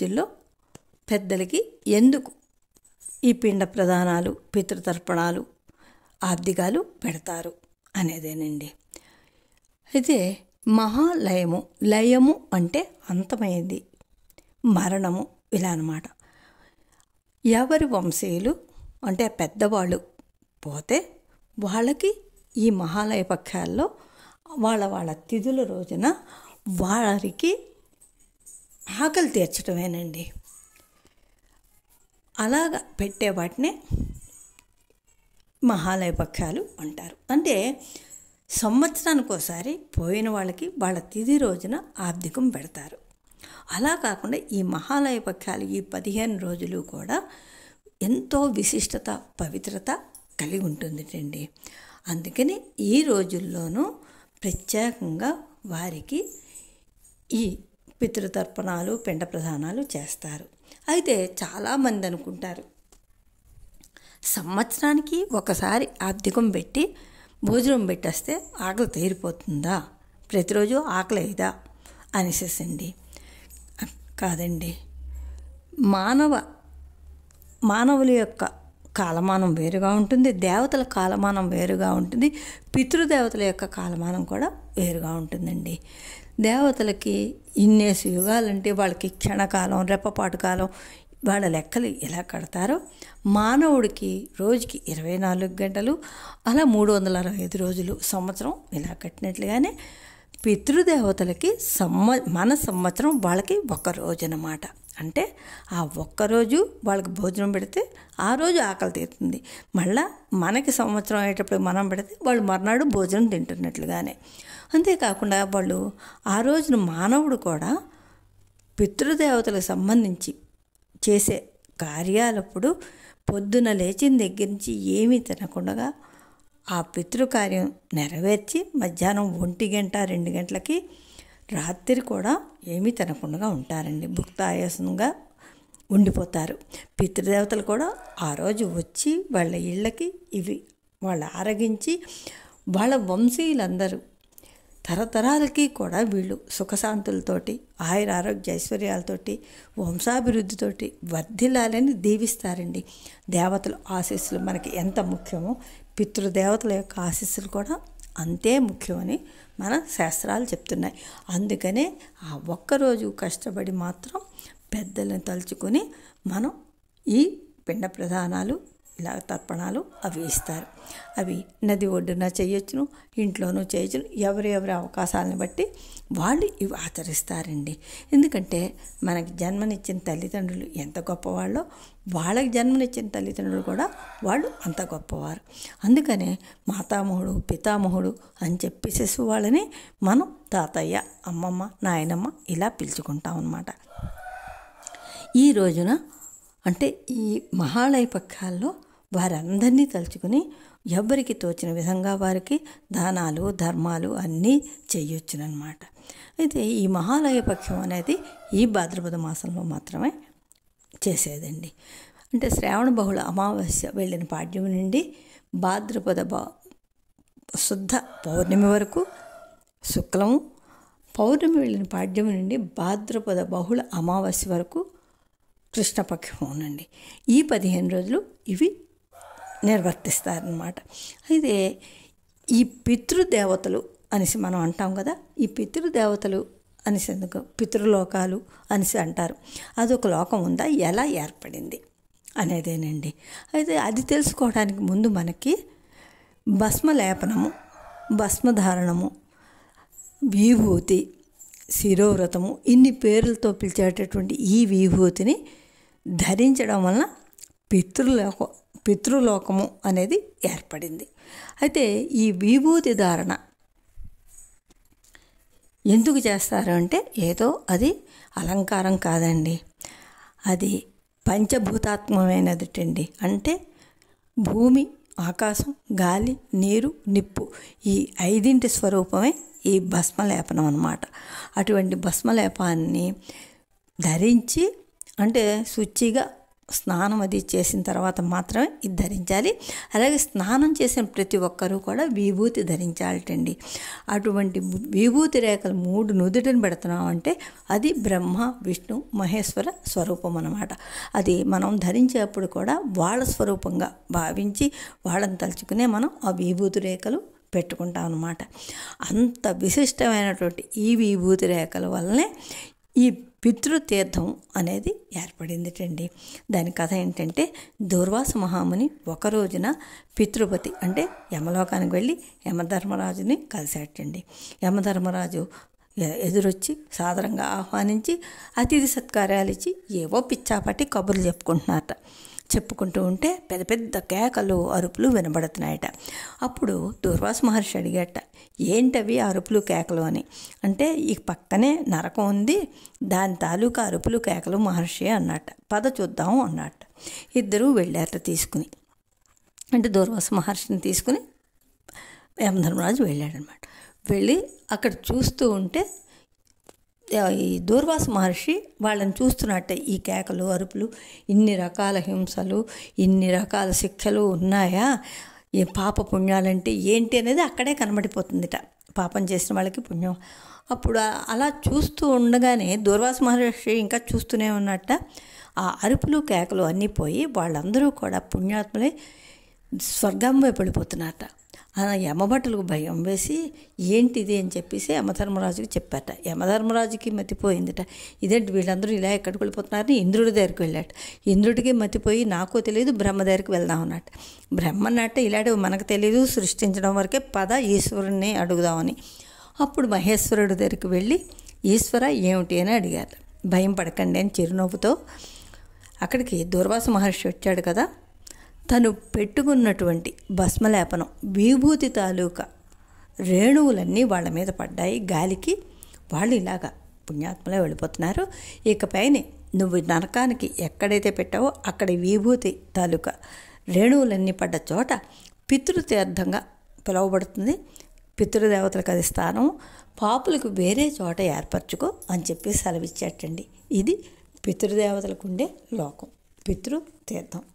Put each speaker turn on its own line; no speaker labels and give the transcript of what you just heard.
రోజుల్లో పెద్దలకి ఎందుకు ఈ పిండ ప్రధానాలు పితృతర్పణాలు ఆర్థికాలు పెడతారు అనేదేనండి అయితే మహాలయము లయము అంటే అంతమైంది మరణము ఇలా అనమాట ఎవరి వంశీయులు అంటే పెద్దవాళ్ళు పోతే వాళ్ళకి ఈ మహాలయ పక్షాల్లో వాళ్ళ వాళ్ళ తిథుల రోజున వారికి ఆకలి తీర్చడమేనండి అలాగ పెట్టే వాటినే మహాలయ పక్షాలు అంటారు అంటే సంవత్సరానికి ఒకసారి పోయిన వాళ్ళకి వాళ్ళ తిది రోజున ఆర్థికం పెడతారు అలా కాకుండా ఈ మహాలయ పక్షాలు ఈ పదిహేను రోజులు కూడా ఎంతో విశిష్టత పవిత్రత కలిగి ఉంటుంది అండి అందుకని ఈ రోజుల్లోనూ ప్రత్యేకంగా వారికి ఈ పితృతర్పణాలు పిండ ప్రధానాలు చేస్తారు అయితే చాలామంది అనుకుంటారు సంవత్సరానికి ఒకసారి ఆర్థికం పెట్టి భోజనం పెట్టేస్తే ఆకలి తీరిపోతుందా ప్రతిరోజు ఆకలి అయిదా అనేసేసండి కాదండి మానవ మానవుల యొక్క కాలమానం వేరుగా ఉంటుంది దేవతల కాలమానం వేరుగా ఉంటుంది పితృదేవతల యొక్క కాలమానం కూడా వేరుగా ఉంటుందండి దేవతలకి ఇన్నేసి యుగాలంటే వాళ్ళకి క్షణకాలం రెప్పపాటు కాలం వాళ్ళ లెక్కలు ఎలా కడతారో మానవుడికి రోజుకి ఇరవై నాలుగు గంటలు అలా మూడు వందల అరవై ఐదు రోజులు సంవత్సరం ఇలా కట్టినట్లుగానే పితృదేవతలకి సంవ మన సంవత్సరం వాళ్ళకి ఒక్కరోజు అనమాట అంటే ఆ ఒక్కరోజు వాళ్ళకి భోజనం పెడితే ఆ రోజు ఆకలి తీరుతుంది మళ్ళా మనకి సంవత్సరం అయ్యేటప్పుడు మనం పెడితే వాళ్ళు మర్నాడు భోజనం తింటున్నట్లుగానే అంతేకాకుండా వాళ్ళు ఆ రోజున మానవుడు కూడా పితృదేవతలకు సంబంధించి చేసే కార్యాలప్పుడు పొద్దున లేచిన దగ్గర నుంచి ఏమీ తినకుండా ఆ పితృకార్యం నెరవేర్చి మధ్యాహ్నం ఒంటి గంట రెండు గంటలకి రాత్రి కూడా ఏమీ తినకుండా ఉంటారండి భుక్తాయాసంగా ఉండిపోతారు పితృదేవతలు కూడా ఆ రోజు వచ్చి వాళ్ళ ఇళ్ళకి ఇవి వాళ్ళు ఆరగించి వాళ్ళ వంశీయులందరూ తరతరాలకి కూడా వీళ్ళు సుఖశాంతులతోటి ఆయుర ఆరోగ్య ఐశ్వర్యాలతోటి వంశాభివృద్ధితోటి వర్ధిల్లాలని దీవిస్తారండి దేవతలు ఆశీస్సులు మనకి ఎంత ముఖ్యమో పితృదేవతల యొక్క ఆశీస్సులు కూడా అంతే ముఖ్యమని మన శాస్త్రాలు చెప్తున్నాయి అందుకనే ఆ ఒక్కరోజు కష్టపడి మాత్రం పెద్దలను తలుచుకొని మనం ఈ పిండ ప్రధానాలు ఇలా తర్పణాలు అవి ఇస్తారు అవి నది ఒడ్డున చేయొచ్చును ఇంట్లోనూ చేయొచ్చును ఎవరెవరి అవకాశాలను బట్టి వాళ్ళు ఇవి ఆచరిస్తారండి ఎందుకంటే మనకి జన్మనిచ్చిన తల్లిదండ్రులు ఎంత గొప్పవాళ్ళో వాళ్ళకి జన్మనిచ్చిన తల్లిదండ్రులు కూడా వాళ్ళు అంత గొప్పవారు అందుకనే మాతామహుడు పితామహుడు అని చెప్పి వాళ్ళని మనం తాతయ్య అమ్మమ్మ నాయనమ్మ ఇలా పిలుచుకుంటాం అన్నమాట ఈ రోజున అంటే ఈ మహాళయ వారందరినీ తలుచుకుని ఎవరికి తోచిన విధంగా వారికి దానాలు ధర్మాలు అన్నీ చేయొచ్చునమాట అయితే ఈ మహాలయ పక్షం అనేది ఈ భాద్రపద మాసంలో మాత్రమే చేసేదండి అంటే శ్రావణ బహుళ అమావాస్య వెళ్ళిన పాడ్యం నుండి భాద్రపద శుద్ధ పౌర్ణమి వరకు శుక్లము పౌర్ణమి వెళ్ళిన పాడ్యం నుండి భాద్రపద బహుళ అమావాస్య వరకు కృష్ణపక్షం అవునండి ఈ పదిహేను రోజులు ఇవి నిర్వర్తిస్తారనమాట అయితే ఈ పితృదేవతలు అనేసి మనం అంటాం కదా ఈ పితృదేవతలు అనేసి ఎందుకు పితృలోకాలు అనేసి అంటారు అదొక లోకం ఉందా ఎలా ఏర్పడింది అనేదేనండి అయితే అది తెలుసుకోవడానికి ముందు మనకి భస్మలేపనము భస్మధారణము విభూతి శిరోవ్రతము ఇన్ని పేర్లతో పిలిచేటటువంటి ఈ విభూతిని ధరించడం వలన పితృలోక పితృలోకము అనేది ఏర్పడింది అయితే ఈ విభూతి ధారణ ఎందుకు చేస్తారు అంటే ఏదో అది అలంకారం కాదండి అది పంచభూతాత్మమైనదిటండి అంటే భూమి ఆకాశం గాలి నీరు నిప్పు ఈ ఐదింటి స్వరూపమే ఈ భస్మలేపనం అనమాట అటువంటి భస్మలేపాన్ని ధరించి అంటే శుచిగా స్నానం అది చేసిన తర్వాత మాత్రమే ఇది ధరించాలి అలాగే స్నానం చేసిన ప్రతి ఒక్కరూ కూడా విభూతి ధరించాలటండి అటువంటి విభూతి రేఖలు మూడు నుదుటిని పెడుతున్నామంటే అది బ్రహ్మ విష్ణు మహేశ్వర స్వరూపం అనమాట అది మనం ధరించేప్పుడు కూడా వాళ్ళ స్వరూపంగా భావించి వాళ్ళని తలుచుకునే మనం ఆ విభూతి రేఖలు పెట్టుకుంటాం అనమాట అంత విశిష్టమైనటువంటి ఈ విభూతి రేఖల వల్లనే ఈ పితృతీర్థం అనేది ఏర్పడిందిటండి దాని కథ ఏంటంటే దూర్వాస మహాముని ఒక రోజున పితృపతి అంటే యమలోకానికి వెళ్ళి యమధర్మరాజుని కలిశాటండి యమధర్మరాజు ఎదురొచ్చి సాదరంగా ఆహ్వానించి అతిథి సత్కారాలు ఇచ్చి ఏవో పిచ్చాపట్టి కబుర్లు చెప్పుకుంటున్నారట చెప్పుకుంటూ ఉంటే పెద్ద పెద్ద కేకలు అరుపులు వినబడుతున్నాయట అప్పుడు దూర్వాస మహర్షి అడిగట ఏంటవి అరుపులు కేకలు అని అంటే ఈ పక్కనే నరకం ఉంది దాని తాలూకా అరుపులు కేకలు మహర్షి అన్నట పద చూద్దాం అన్నట ఇద్దరూ వెళ్ళారట తీసుకుని అంటే దూర్వాస మహర్షిని తీసుకుని యమధర్మరాజు వెళ్ళాడనమాట వెళ్ళి అక్కడ చూస్తూ ఉంటే ఈ దూర్వాస మహర్షి వాళ్ళని చూస్తున్నట్టే ఈ కేకలు అరుపులు ఇన్ని రకాల హింసలు ఇన్ని రకాల శిక్షలు ఉన్నాయా ఈ పాప పుణ్యాలంటే ఏంటి అనేది అక్కడే కనబడిపోతుందిట పాపం చేసిన వాళ్ళకి పుణ్యం అప్పుడు అలా చూస్తూ ఉండగానే దూర్వాస మహర్షి ఇంకా చూస్తూనే ఉన్నట్ట ఆ అరుపులు కేకలు అన్నీ పోయి వాళ్ళందరూ కూడా పుణ్యాత్మలే స్వర్గం వైపు వెళ్ళిపోతున్నారట యమభటులకు భయం వేసి ఏంటిది అని చెప్పేసి యమధర్మరాజుకి చెప్పాట యమధర్మరాజుకి మతిపోయిందిట ఇదేంటి వీళ్ళందరూ ఇలా ఎక్కడికి వెళ్ళిపోతున్నారని ఇంద్రుడి దగ్గరికి వెళ్ళాట ఇంద్రుడికి మతిపోయి నాకు తెలియదు బ్రహ్మ దగ్గరికి వెళ్దాం అన్నట్టు బ్రహ్మ నాటే ఇలాంటివి మనకు తెలియదు సృష్టించడం వరకే పద ఈశ్వరుణ్ణి అడుగుదామని అప్పుడు మహేశ్వరుడి దగ్గరికి వెళ్ళి ఈశ్వర ఏమిటి అని అడిగారు భయం పడకండి అని చిరునవ్వుతో అక్కడికి దూర్వాస మహర్షి వచ్చాడు కదా తను పెట్టుకున్నటువంటి భస్మలేపనం విభూతి తాలూకా రేణువులన్నీ వాళ్ళ మీద పడ్డాయి గాలికి వాళ్ళు ఇలాగా పుణ్యాత్మలో వెళ్ళిపోతున్నారు ఇకపైనే నువ్వు నరకానికి ఎక్కడైతే పెట్టావో అక్కడ విభూతి తాలూకా రేణువులన్నీ పడ్డ చోట పితృతీర్థంగా పిలువబడుతుంది పితృదేవతలకు అది స్థానం పాపులకు వేరే చోట ఏర్పరచుకో అని చెప్పి సెలవిచ్చేటండి ఇది పితృదేవతలకు ఉండే లోకం పితృతీర్థం